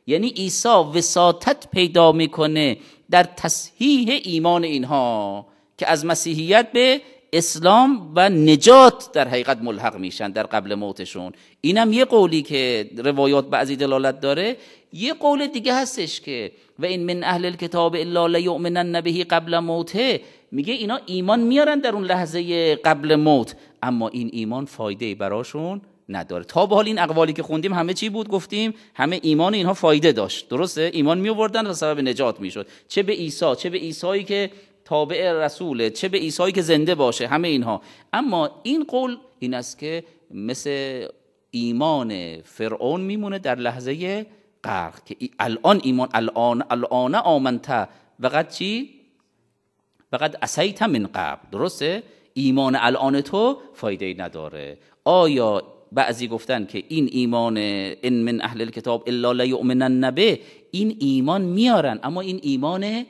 یعنی عیسی وساطت پیدا میکنه در تصحیح ایمان اینها که از مسیحیت به اسلام و نجات در حقیقت ملحق میشن در قبل موتشون اینم یه قولی که روایات بعضی دلالت داره یه قول دیگه هستش که و این من اهل کتاب الا لیؤمنن به قبل موته میگه اینا ایمان میارن در اون لحظه قبل موت اما این ایمان فایده براشون نداره تا به حال این اقوالی که خوندیم همه چی بود گفتیم همه ایمان اینها فایده داشت درسته ایمان می آوردن و سبب نجات میشد چه به عیسی چه به عیسایی که تابع رسوله چه به عیسی که زنده باشه همه اینها اما این قول این است که مثل ایمان فرعون میمونه در لحظه غرق که الان ایمان الان الان آمنت وقت چی قد اسیت من قبل درسته ایمان الان تو فایده ای نداره آیا بعضی گفتن که این ایمان ان من اهل کتاب الا لیؤمنن به این ایمان میارن اما این ایمان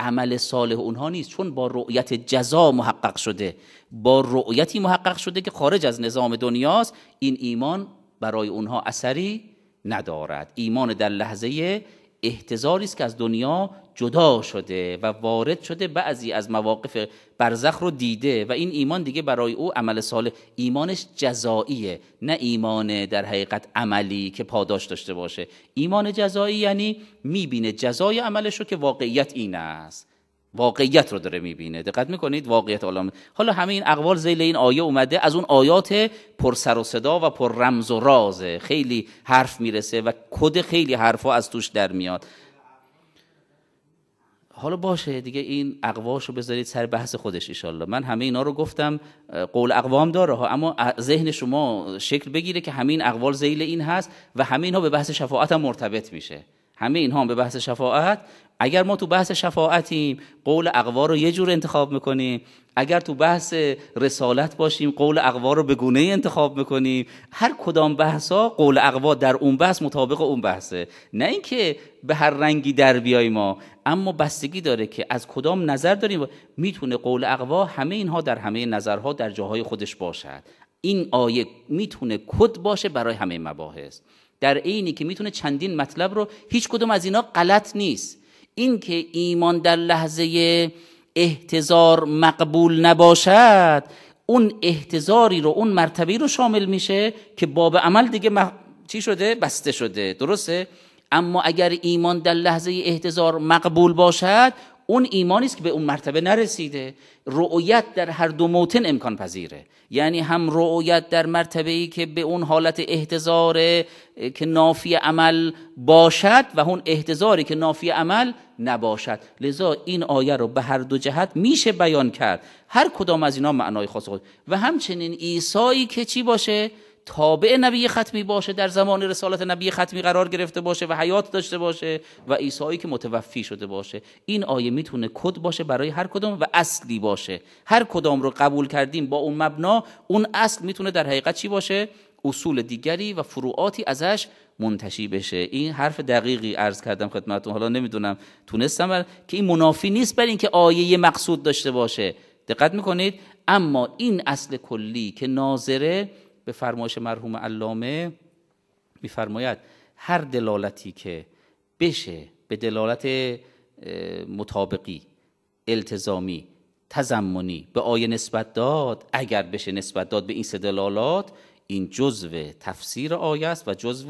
عمل صالح اونها نیست چون با رؤیت جزا محقق شده با رؤیتی محقق شده که خارج از نظام دنیاست این ایمان برای اونها اثری ندارد ایمان در لحظه احتضاری است که از دنیا جدا شده و وارد شده بعضی از مواقف برزخ رو دیده و این ایمان دیگه برای او عمل صالح ایمانش جزاییه نه ایمان در حقیقت عملی که پاداش داشته باشه ایمان جزایی یعنی میبینه جزای عملش رو که واقعیت این است واقعیت رو داره میبینه دقت میکنید واقعیت عالم حالا همه این اقوال زیل این آیه اومده از اون آیات پر سر و صدا و پر رمز و رازه خیلی حرف میرسه و کد خیلی حرفا از توش در میاد حالا باشه دیگه این اقواشو بذارید سر بحث خودش ایشالله من همه اینا رو گفتم قول اقوام داره ها اما ذهن شما شکل بگیره که همین اقوال زیل این هست و همه اینا به بحث شفاعت هم مرتبط میشه همه اینها به بحث شفاعت اگر ما تو بحث شفاعتیم قول اقوا رو یه جور انتخاب میکنیم اگر تو بحث رسالت باشیم قول اقوا رو به گونه انتخاب میکنیم هر کدام بحثا قول اقوا در اون بحث مطابق اون بحثه نه اینکه به هر رنگی در بیای ما اما بستگی داره که از کدام نظر داریم میتونه قول اقوا همه اینها در همه نظرها در جاهای خودش باشد این آیه میتونه کد باشه برای همه مباحث در عینی که میتونه چندین مطلب رو هیچ کدوم از اینا غلط نیست اینکه ایمان در لحظه احتضار مقبول نباشد اون احتضاری رو اون مرتبی رو شامل میشه که باب عمل دیگه چی شده بسته شده درسته اما اگر ایمان در لحظه احتضار مقبول باشد اون ایمانی است که به اون مرتبه نرسیده رؤیت در هر دو موتن امکان پذیره یعنی هم رؤیت در مرتبه ای که به اون حالت احتضار که نافی عمل باشد و اون احتضاری که نافی عمل نباشد لذا این آیه رو به هر دو جهت میشه بیان کرد هر کدام از اینا معنای خاص خود و همچنین ایسایی که چی باشه تابع نبی ختمی باشه در زمان رسالت نبی ختمی قرار گرفته باشه و حیات داشته باشه و عیسی که متوفی شده باشه این آیه میتونه کد باشه برای هر کدام و اصلی باشه هر کدام رو قبول کردیم با اون مبنا اون اصل میتونه در حقیقت چی باشه اصول دیگری و فروعاتی ازش منتشی بشه این حرف دقیقی عرض کردم خدمتتون حالا نمیدونم تونستم بر... که این منافی نیست بر آیه مقصود داشته باشه دقت میکنید اما این اصل کلی که ناظره به فرمایش مرحوم علامه میفرماید هر دلالتی که بشه به دلالت مطابقی التزامی تزمونی به آیه نسبت داد اگر بشه نسبت داد به این سه دلالات این جزو تفسیر آیه است و جزو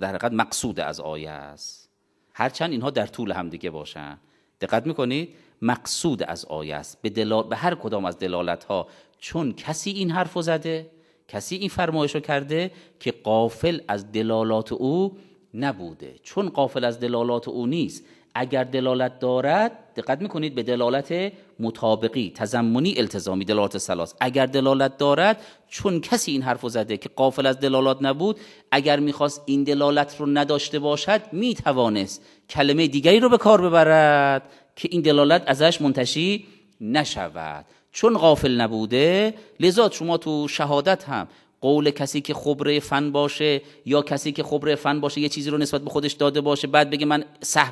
در حقیقت مقصود از آیه است هرچند اینها در طول همدیگه باشن دقت میکنید مقصود از آیه است به, به هر کدام از دلالت ها چون کسی این حرف زده کسی این فرمایش رو کرده که قافل از دلالات او نبوده چون قافل از دلالات او نیست اگر دلالت دارد دقت میکنید به دلالت مطابقی تزمونی التزامی دلالت سلاس اگر دلالت دارد چون کسی این حرف زده که قافل از دلالات نبود اگر میخواست این دلالت رو نداشته باشد میتوانست کلمه دیگری رو به کار ببرد که این دلالت ازش منتشی نشود چون غافل نبوده لذا شما تو شهادت هم قول کسی که خبره فن باشه یا کسی که خبره فن باشه یه چیزی رو نسبت به خودش داده باشه بعد بگه من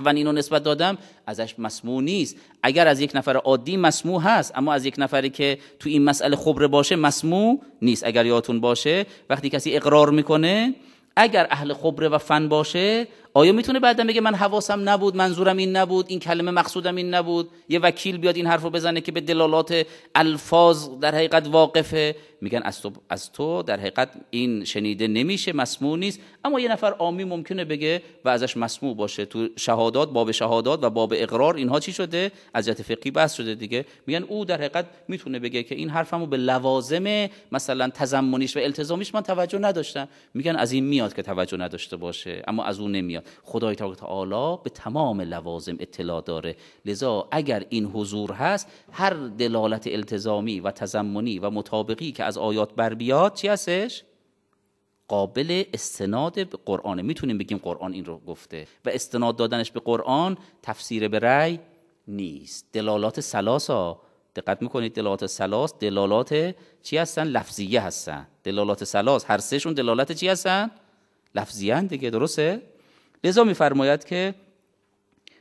این اینو نسبت دادم ازش مسموع نیست اگر از یک نفر عادی مسموع هست اما از یک نفری که تو این مسئله خبره باشه مسموع نیست اگر یادتون باشه وقتی کسی اقرار میکنه اگر اهل خبره و فن باشه آیا میتونه بعدا بگه من حواسم نبود منظورم این نبود این کلمه مقصودم این نبود یه وکیل بیاد این حرف رو بزنه که به دلالات الفاظ در حقیقت واقفه میگن از تو, از تو در حقیقت این شنیده نمیشه مسموع نیست اما یه نفر آمی ممکنه بگه و ازش مسموع باشه تو شهادات باب شهادات و باب اقرار اینها چی شده از جهت فقهی بحث شده دیگه میگن او در حقیقت میتونه بگه که این حرفمو به لوازم مثلا تضمنیش و التزامیش من توجه نداشتم میگن از این میاد که توجه نداشته باشه اما از اون نمیاد میگم خدای تعالی به تمام لوازم اطلاع داره لذا اگر این حضور هست هر دلالت التزامی و تزمنی و مطابقی که از آیات بر بیاد چی هستش قابل استناد به قرآن میتونیم بگیم قرآن این رو گفته و استناد دادنش به قرآن تفسیر به رأی نیست دلالات سلاسا دقت میکنید دلالات سلاس دلالات چی هستن لفظیه هستن دلالات سلاس هر سهشون دلالت چی هستن لفظیه دیگه درسته لذا میفرماید که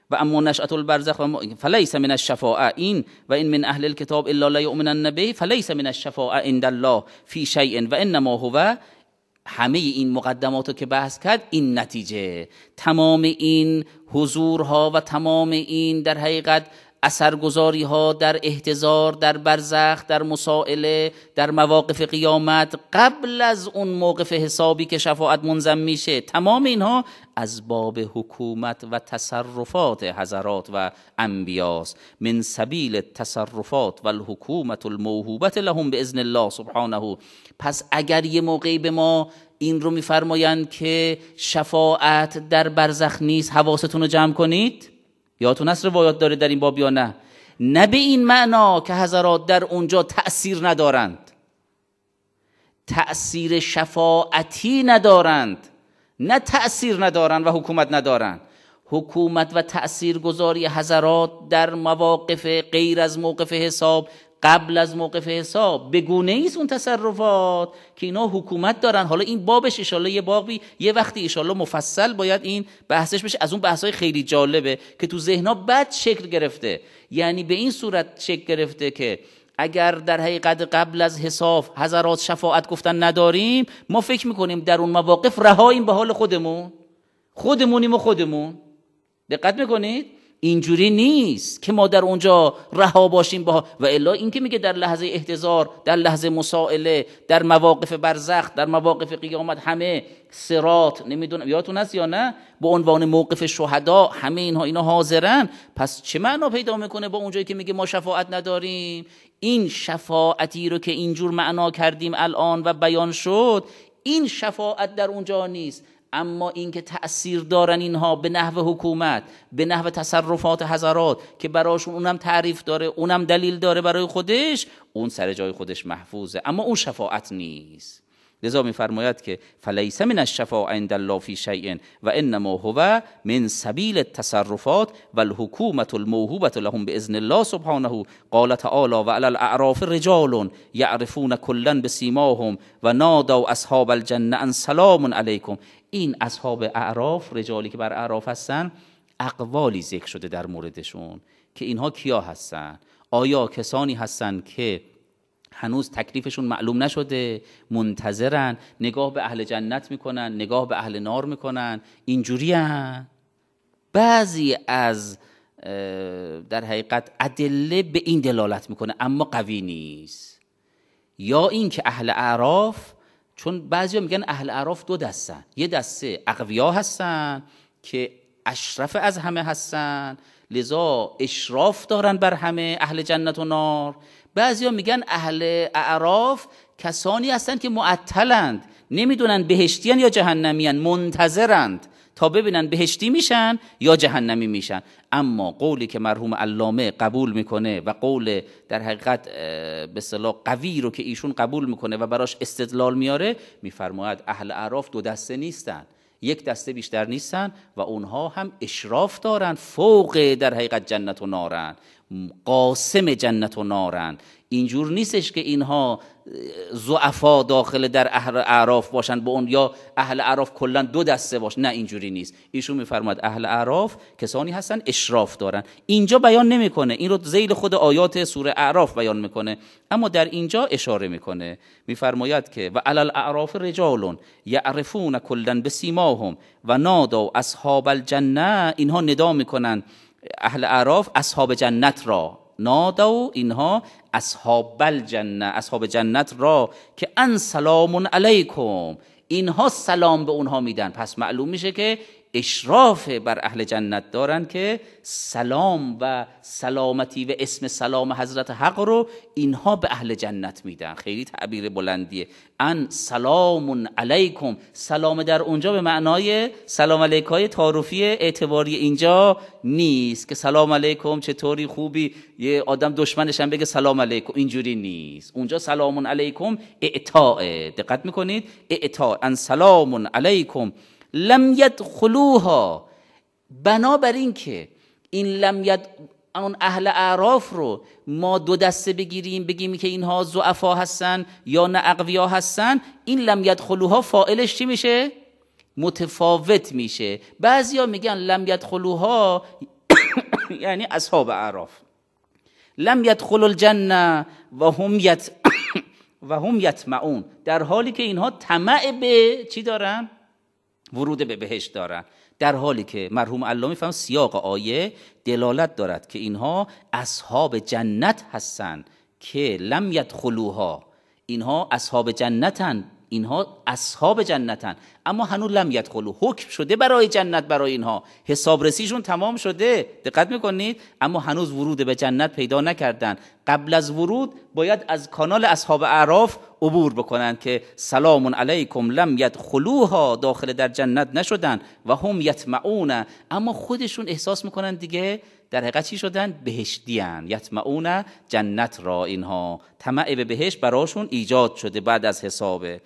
و اما نشأت البرزخ و فلیس من الشفاعه این و این من اهل الكتاب الا لا یؤمنن فلیس من الشفاعه عند الله فی شیء و انما هو همه این مقدمات رو که بحث کرد این نتیجه تمام این حضورها و تمام این در حقیقت اثرگذاری ها در احتضار در برزخ در مسائله در مواقف قیامت قبل از اون موقف حسابی که شفاعت منظم میشه تمام اینها از باب حکومت و تصرفات حضرات و انبیاس من سبیل تصرفات و الحکومت الموهوبت لهم به ازن الله سبحانه پس اگر یه موقعی به ما این رو میفرمایند که شفاعت در برزخ نیست حواستون رو جمع کنید یادتون نصر روایات داره در این باب یا نه نه به این معنا که حضرات در اونجا تأثیر ندارند تأثیر شفاعتی ندارند نه تأثیر ندارن و حکومت ندارن حکومت و گذاری حضرات در مواقف غیر از موقف حساب قبل از موقف حساب به گونه ایست اون تصرفات که اینا حکومت دارن حالا این بابش ایشالله یه باقی یه وقتی ایشالله مفصل باید این بحثش بشه از اون بحثای خیلی جالبه که تو ذهنها بد شکل گرفته یعنی به این صورت شکل گرفته که اگر در حقیقت قبل از حساب حضرات شفاعت گفتن نداریم ما فکر میکنیم در اون مواقف رهاییم به حال خودمون خودمونیم و خودمون دقت میکنید اینجوری نیست که ما در اونجا رها باشیم با و الا این که میگه در لحظه احتضار در لحظه مسائله در مواقف برزخ در مواقف قیامت همه سرات نمیدونم یادتون هست یا نه به عنوان موقف شهدا همه اینها اینا حاضرن پس چه معنا پیدا میکنه با اونجایی که میگه ما شفاعت نداریم این شفاعتی رو که اینجور معنا کردیم الان و بیان شد این شفاعت در اونجا نیست اما اینکه تأثیر دارن اینها به نحو حکومت به نحو تصرفات حضرات که براشون اونم تعریف داره اونم دلیل داره برای خودش اون سر جای خودش محفوظه اما اون شفاعت نیست لذا میفرماید که فلیس من الشفاء عند الله فی شیء و انما هو من سبیل التصرفات و الموهوبه لهم باذن الله سبحانه قال تعالی و علی الاعراف رجال یعرفون کلا بسیماهم و نادوا اصحاب الجنه ان سلام علیکم این اصحاب اعراف رجالی که بر اعراف هستن اقوالی ذکر شده در موردشون که اینها کیا هستند آیا کسانی هستند که هنوز تکلیفشون معلوم نشده منتظرن نگاه به اهل جنت میکنن نگاه به اهل نار میکنن اینجوری بعضی از در حقیقت ادله به این دلالت میکنه اما قوی نیست یا اینکه اهل اعراف چون بعضی میگن اهل اعراف دو دستن یه دسته اقویا هستن که اشرف از همه هستن لذا اشراف دارن بر همه اهل جنت و نار بعضیا میگن اهل اعراف کسانی هستند که معطلند نمیدونن بهشتیان یا جهنمیان منتظرند تا ببینن بهشتی میشن یا جهنمی میشن اما قولی که مرحوم علامه قبول میکنه و قول در حقیقت به صلاح قوی رو که ایشون قبول میکنه و براش استدلال میاره میفرماید اهل اعراف دو دسته نیستن یک دسته بیشتر نیستن و اونها هم اشراف دارن فوق در حقیقت جنت و نارن قاسم جنت و نارند اینجور نیستش که اینها زعفا داخل در اهل اعراف باشن. به اون یا اهل اعراف کلا دو دسته باش نه اینجوری نیست ایشون میفرماد اهل اعراف کسانی هستن اشراف دارن اینجا بیان نمیکنه این رو زیل خود آیات سوره اعراف بیان میکنه اما در اینجا اشاره میکنه میفرماید که و علل اعراف رجالون یعرفون کلا بسیماهم و نادا اصحاب الجنه اینها ندا میکنن اهل عراف اصحاب جنت را نادو اینها اصحاب الجنه اصحاب جنت را که ان سلام علیکم اینها سلام به اونها میدن پس معلوم میشه که اشراف بر اهل جنت دارن که سلام و سلامتی و اسم سلام حضرت حق رو اینها به اهل جنت میدن خیلی تعبیر بلندیه ان سلام علیکم سلام در اونجا به معنای سلام علیک های تعارفی اعتباری اینجا نیست که سلام علیکم چطوری خوبی یه آدم دشمنش هم بگه سلام علیکم اینجوری نیست اونجا سلام علیکم اعطاء دقت میکنید اعطاء ان سلام علیکم لم یدخلوها بنابر اینکه این لم آن اهل اعراف رو ما دو دسته بگیریم بگیم که اینها زعفا هستن یا نه اقویا هستن این لم خلوها فائلش چی میشه متفاوت میشه بعضیا میگن لم خلوها [coughs] یعنی اصحاب اعراف لم یدخل الجنه و هم [coughs] و هم یتمعون در حالی که اینها طمع به چی دارن ورود به بهشت دارن در حالی که مرحوم علامه فهم سیاق آیه دلالت دارد که اینها اصحاب جنت هستند که لم یدخلوها اینها اصحاب جنتن اینها اصحاب جنتن اما هنوز لم یدخلو حکم شده برای جنت برای اینها حسابرسیشون تمام شده دقت میکنید اما هنوز ورود به جنت پیدا نکردن قبل از ورود باید از کانال اصحاب اعراف عبور بکنند که سلام علیکم لم یدخلوها داخل در جنت نشدن و هم یتمعون اما خودشون احساس میکنن دیگه در حقیقت چی شدن بهشتی یتمعون جنت را اینها طمع به بهشت براشون ایجاد شده بعد از حسابه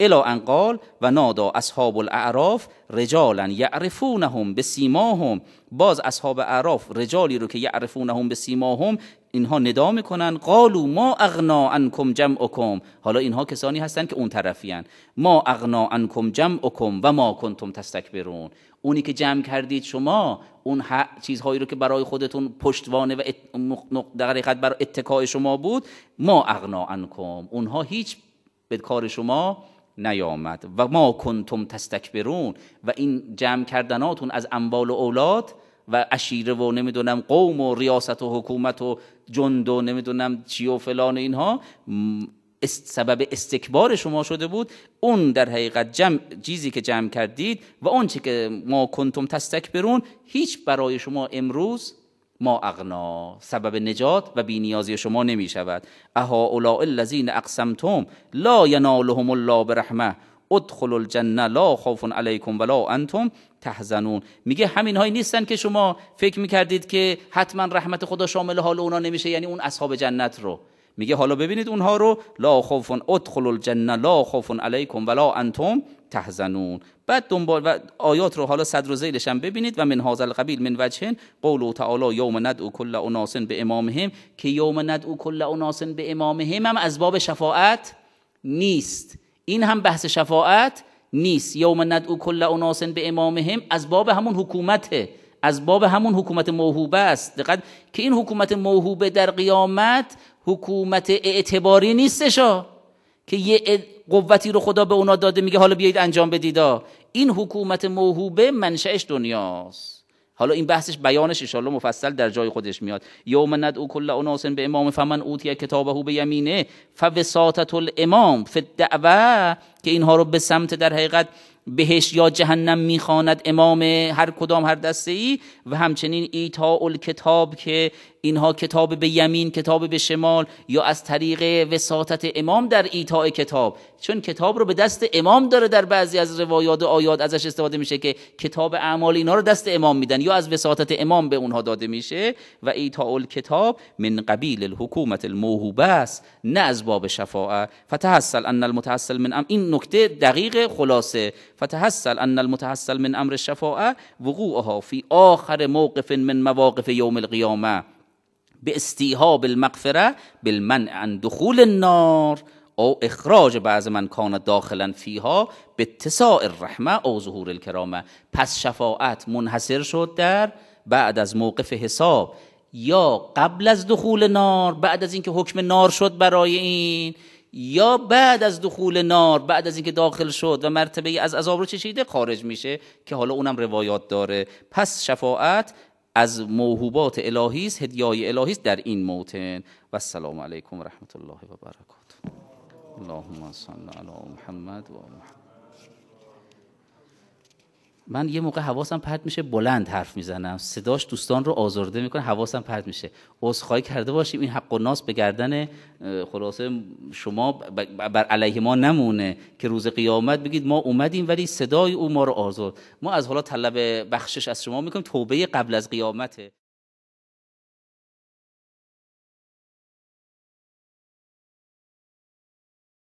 الا انقال و نادا اصحاب الاعراف رجالا یعرفونهم به سیماهم باز اصحاب اعراف رجالی رو که یعرفونهم به سیماهم اینها ندا میکنن قالو ما اغنا انکم اکم حالا اینها کسانی هستند که اون طرفیان ما اغنا انکم اکم و ما کنتم تستکبرون اونی که جمع کردید شما اون چیزهایی رو که برای خودتون پشتوانه و در حقیقت برای اتکای شما بود ما اغنا انکم اونها هیچ به کار شما نیامد و ما کنتم تستکبرون و این جمع کردناتون از اموال و اولاد و عشیره و نمیدونم قوم و ریاست و حکومت و جند و نمیدونم چی و فلان اینها سبب استکبار شما شده بود اون در حقیقت جمع چیزی که جمع کردید و آنچه که ما کنتم تستکبرون هیچ برای شما امروز ما اغنا سبب نجات و بینیازی شما نمی شود اها اولا الذین اقسمتم لا ینالهم الله برحمه ادخل الجنه لا خوف علیکم ولا انتم تحزنون میگه همین های نیستن که شما فکر میکردید که حتما رحمت خدا شامل حال اونا نمیشه یعنی اون اصحاب جنت رو میگه حالا ببینید اونها رو لا خوف ادخل الجنه لا خوف علیکم ولا انتم تحزنون بعد دنبال و آیات رو حالا صدر و زیلش هم ببینید و من هذا قبیل من وجهن قول و تعالی یوم او کل اناس به امامهم که یوم او کل اناس به امامهم هم از باب شفاعت نیست این هم بحث شفاعت نیست یوم ندعو کل اوناسن به امامهم از باب همون حکومته از باب همون حکومت موهوبه است دقت که این حکومت موهوبه در قیامت حکومت اعتباری نیستش که یه قوتی رو خدا به اونا داده میگه حالا بیایید انجام بدیدا این حکومت موهوبه منشأش دنیاست حالا این بحثش بیانش انشاءالله مفصل در جای خودش میاد یوم او کل اناس به امام فمن اوتی کتابه به یمینه فوساطت الامام فی الدعوه که اینها رو به سمت در حقیقت بهش یا جهنم میخواند امام هر کدام هر دسته ای و همچنین ایتا الکتاب که اینها کتاب به یمین کتاب به شمال یا از طریق وساطت امام در ایتاء کتاب چون کتاب رو به دست امام داره در بعضی از روایات و آیات ازش استفاده میشه که کتاب اعمال اینا رو دست امام میدن یا از وساطت امام به اونها داده میشه و ایتاء کتاب من قبیل الحکومت الموهوبه است نه از باب شفاعه فتحصل ان المتحصل من امر این نکته دقیق خلاصه فتحصل ان المتحصل من امر الشفاعه وقوعها فی آخر موقف من مواقف یوم القیامه به استیهاب المغفره بالمنع عن دخول النار او اخراج بعض من کان داخلا فیها به اتساع الرحمه او ظهور الکرامه پس شفاعت منحصر شد در بعد از موقف حساب یا قبل از دخول نار بعد از اینکه حکم نار شد برای این یا بعد از دخول نار بعد از اینکه داخل شد و مرتبه از عذاب رو چشیده خارج میشه که حالا اونم روایات داره پس شفاعت از موهوبات الهی است هدیای الهی است در این موتن و السلام علیکم و رحمت الله و برکات اللهم صل علی محمد و محمد من یه موقع حواسم پرت میشه بلند حرف میزنم صداش دوستان رو آزرده میکنه حواسم پرت میشه عذرخواهی کرده باشیم این حق و ناس به گردن خلاصه شما بر علیه ما نمونه که روز قیامت بگید ما اومدیم ولی صدای او ما رو آزرد ما از حالا طلب بخشش از شما میکنیم توبه قبل از قیامته